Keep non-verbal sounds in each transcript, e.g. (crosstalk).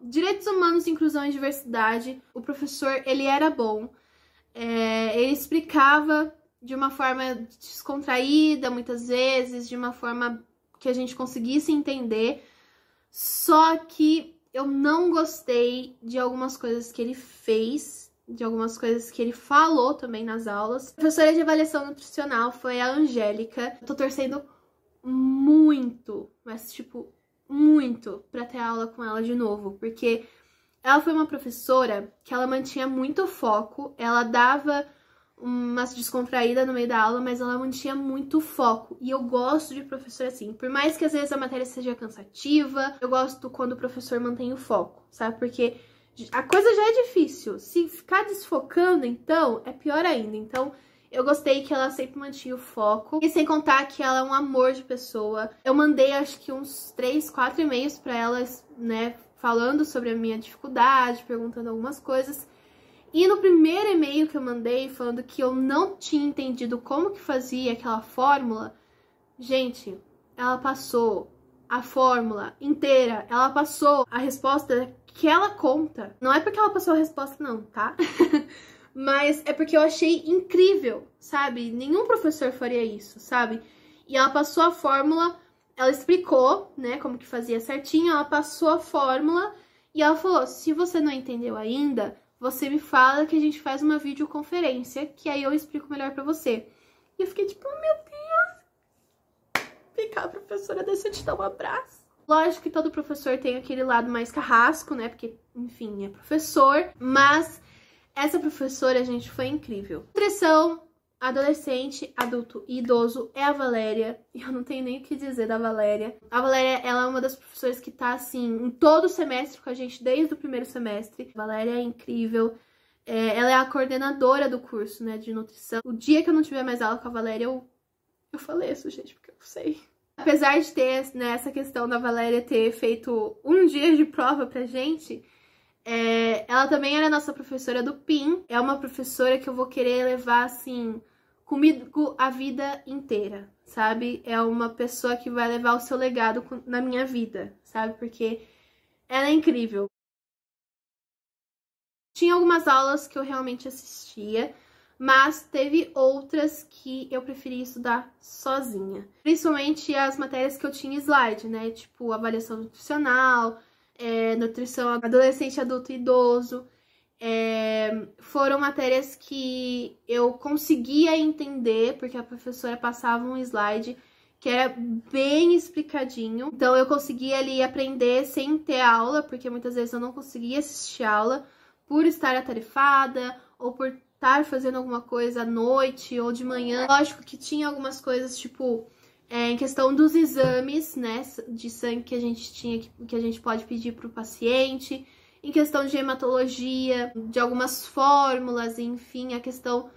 Direitos humanos, inclusão e diversidade, o professor, ele era bom. É, ele explicava de uma forma descontraída, muitas vezes, de uma forma que a gente conseguisse entender. Só que eu não gostei de algumas coisas que ele fez, de algumas coisas que ele falou também nas aulas. A professora de avaliação nutricional foi a Angélica. Eu tô torcendo muito, mas tipo, muito para ter aula com ela de novo, porque ela foi uma professora que ela mantinha muito foco, ela dava uma descontraída no meio da aula, mas ela mantinha muito foco. E eu gosto de professor assim. Por mais que às vezes a matéria seja cansativa, eu gosto quando o professor mantém o foco, sabe? Porque a coisa já é difícil. Se ficar desfocando, então, é pior ainda. Então, eu gostei que ela sempre mantinha o foco. E sem contar que ela é um amor de pessoa. Eu mandei acho que uns 3, 4 e-mails pra ela, né, falando sobre a minha dificuldade, perguntando algumas coisas. E no primeiro e-mail que eu mandei, falando que eu não tinha entendido como que fazia aquela fórmula, gente, ela passou a fórmula inteira, ela passou a resposta que ela conta. Não é porque ela passou a resposta, não, tá? (laughs) mas é porque eu achei incrível, sabe? Nenhum professor faria isso, sabe? E ela passou a fórmula, ela explicou, né, como que fazia certinho, ela passou a fórmula e ela falou: "Se você não entendeu ainda, você me fala que a gente faz uma videoconferência, que aí eu explico melhor para você". E eu fiquei tipo: oh, "Meu Deus! Ficar a professora deixa te dar um abraço". Lógico que todo professor tem aquele lado mais carrasco, né? Porque, enfim, é professor, mas essa professora, gente, foi incrível. Nutrição, adolescente, adulto e idoso é a Valéria. E eu não tenho nem o que dizer da Valéria. A Valéria, ela é uma das professoras que tá, assim, em todo o semestre com a gente, desde o primeiro semestre. A Valéria é incrível. É, ela é a coordenadora do curso, né, de nutrição. O dia que eu não tiver mais aula com a Valéria, eu, eu faleço, gente, porque eu não sei. Apesar de ter, né, essa questão da Valéria ter feito um dia de prova pra gente, é, ela também era nossa professora do PIN. É uma professora que eu vou querer levar, assim, comigo a vida inteira, sabe? É uma pessoa que vai levar o seu legado na minha vida, sabe? Porque ela é incrível. Tinha algumas aulas que eu realmente assistia, mas teve outras que eu preferi estudar sozinha. Principalmente as matérias que eu tinha slide, né? Tipo, avaliação nutricional, é, nutrição adolescente, adulto e idoso. É, foram matérias que eu conseguia entender, porque a professora passava um slide que era bem explicadinho. Então eu conseguia ali aprender sem ter aula, porque muitas vezes eu não conseguia assistir aula por estar atarefada ou por estar fazendo alguma coisa à noite ou de manhã. Lógico que tinha algumas coisas tipo é, em questão dos exames, né, de sangue que a gente tinha, que a gente pode pedir para o paciente, em questão de hematologia, de algumas fórmulas, enfim, a questão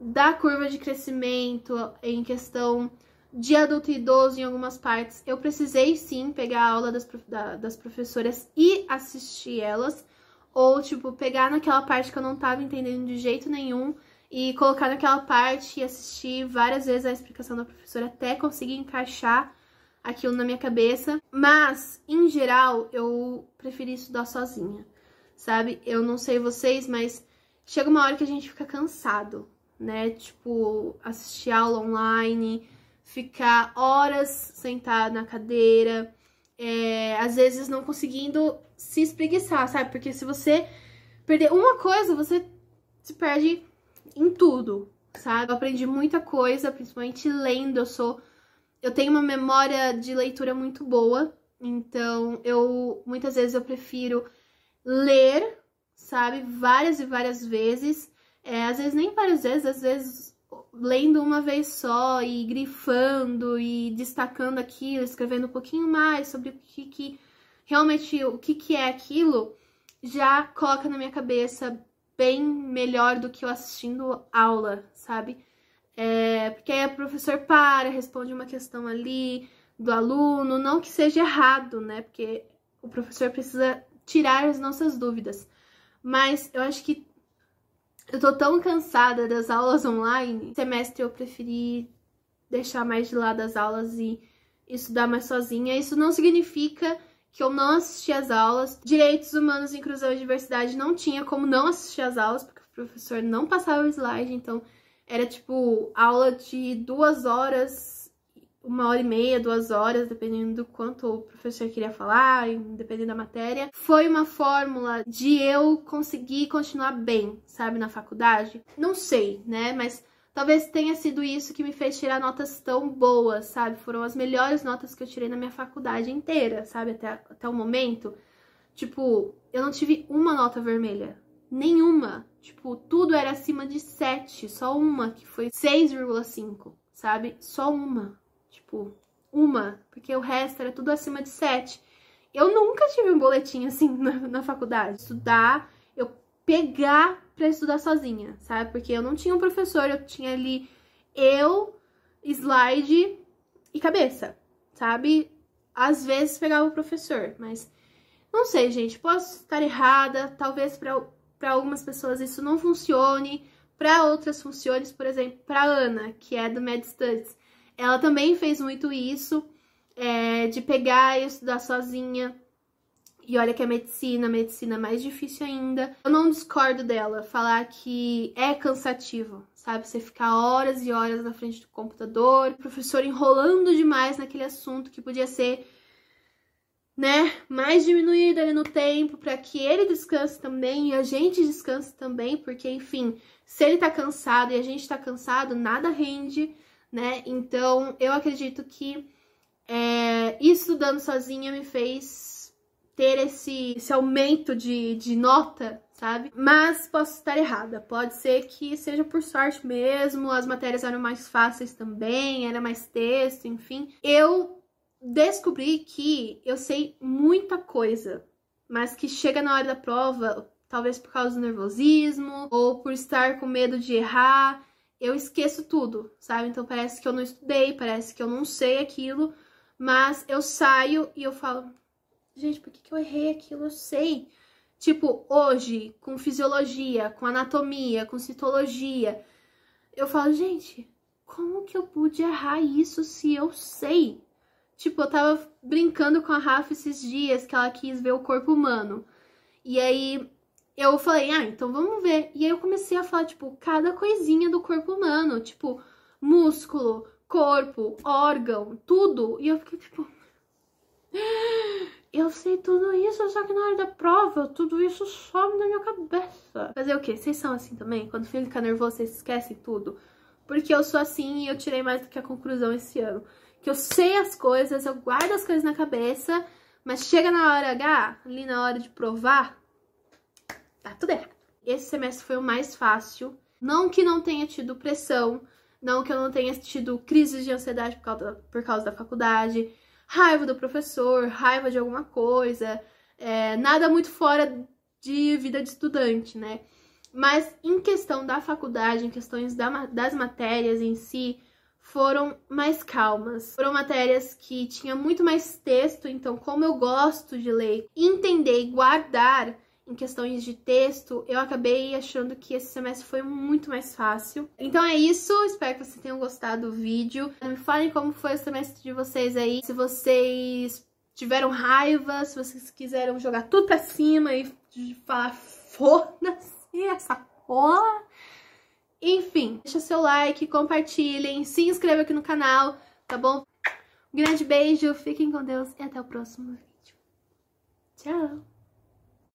da curva de crescimento, em questão de adulto e idoso em algumas partes. Eu precisei sim pegar a aula das, da, das professoras e assistir elas, ou tipo, pegar naquela parte que eu não estava entendendo de jeito nenhum e colocar naquela parte e assistir várias vezes a explicação da professora até conseguir encaixar aquilo na minha cabeça. Mas, em geral, eu preferi estudar sozinha, sabe? Eu não sei vocês, mas chega uma hora que a gente fica cansado, né? Tipo, assistir aula online, ficar horas sentado na cadeira, é, às vezes não conseguindo se espreguiçar, sabe? Porque se você perder uma coisa, você se perde em tudo, sabe? Eu aprendi muita coisa, principalmente lendo. Eu sou. Eu tenho uma memória de leitura muito boa, então eu muitas vezes eu prefiro ler, sabe? Várias e várias vezes. É, às vezes nem várias vezes, às vezes lendo uma vez só e grifando e destacando aquilo, escrevendo um pouquinho mais sobre o que, que realmente o que, que é aquilo, já coloca na minha cabeça bem melhor do que eu assistindo aula, sabe? É, porque aí o professor para, responde uma questão ali do aluno, não que seja errado, né? Porque o professor precisa tirar as nossas dúvidas. Mas eu acho que eu tô tão cansada das aulas online. semestre eu preferi deixar mais de lado as aulas e estudar mais sozinha. Isso não significa que eu não assistia às aulas. Direitos Humanos, Inclusão e Diversidade não tinha como não assistir às aulas, porque o professor não passava o slide, então era tipo aula de duas horas, uma hora e meia, duas horas, dependendo do quanto o professor queria falar, dependendo da matéria. Foi uma fórmula de eu conseguir continuar bem, sabe, na faculdade. Não sei, né, mas Talvez tenha sido isso que me fez tirar notas tão boas, sabe? Foram as melhores notas que eu tirei na minha faculdade inteira, sabe? Até, até o momento. Tipo, eu não tive uma nota vermelha. Nenhuma. Tipo, tudo era acima de 7. Só uma, que foi 6,5, sabe? Só uma. Tipo, uma. Porque o resto era tudo acima de 7. Eu nunca tive um boletim assim (laughs) na, na faculdade. Estudar, eu pegar para estudar sozinha, sabe? Porque eu não tinha um professor, eu tinha ali eu, slide e cabeça, sabe? Às vezes pegava o professor, mas não sei, gente, posso estar errada, talvez para algumas pessoas isso não funcione, para outras funcione, por exemplo, para Ana, que é do Med Studies. Ela também fez muito isso, é, de pegar e estudar sozinha, e olha que a é medicina, medicina é mais difícil ainda. Eu não discordo dela falar que é cansativo, sabe? Você ficar horas e horas na frente do computador, o professor enrolando demais naquele assunto que podia ser, né, mais diminuído ali no tempo para que ele descanse também e a gente descanse também, porque enfim, se ele tá cansado e a gente tá cansado, nada rende, né? Então, eu acredito que é, estudando sozinha me fez ter esse, esse aumento de, de nota, sabe? Mas posso estar errada, pode ser que seja por sorte mesmo, as matérias eram mais fáceis também, era mais texto, enfim. Eu descobri que eu sei muita coisa, mas que chega na hora da prova, talvez por causa do nervosismo ou por estar com medo de errar, eu esqueço tudo, sabe? Então parece que eu não estudei, parece que eu não sei aquilo, mas eu saio e eu falo, gente, por que, que eu errei aquilo? Eu sei. Tipo, hoje, com fisiologia, com anatomia, com citologia, eu falo, gente, como que eu pude errar isso se eu sei? Tipo, eu tava brincando com a Rafa esses dias que ela quis ver o corpo humano. E aí eu falei, ah, então vamos ver. E aí eu comecei a falar, tipo, cada coisinha do corpo humano, tipo, músculo, corpo, órgão, tudo. E eu fiquei, tipo eu sei tudo isso, só que na hora da prova, tudo isso some na minha cabeça. Fazer o quê? Vocês são assim também? Quando o filho fica nervoso, vocês esquecem tudo? Porque eu sou assim e eu tirei mais do que a conclusão esse ano. Que eu sei as coisas, eu guardo as coisas na cabeça, mas chega na hora H, ali na hora de provar, tá tudo errado. Esse semestre foi o mais fácil. Não que não tenha tido pressão, não que eu não tenha tido crises de ansiedade por causa da, por causa da faculdade, raiva do professor, raiva de alguma coisa, é, nada muito fora de vida de estudante, né? Mas em questão da faculdade, em questões da, das matérias em si, foram mais calmas. Foram matérias que tinha muito mais texto, então como eu gosto de ler, entender e guardar em questões de texto, eu acabei achando que esse semestre foi muito mais fácil. Então é isso, espero que vocês tenham gostado do vídeo. Eh, me falem como foi o semestre de vocês aí, se vocês tiveram raiva, se vocês quiseram jogar tudo pra cima e falar foda-se essa porra. Enfim, deixa seu like, compartilhem, se inscreva aqui no canal, tá bom? Um grande beijo, fiquem com Deus e até o próximo vídeo. Tchau!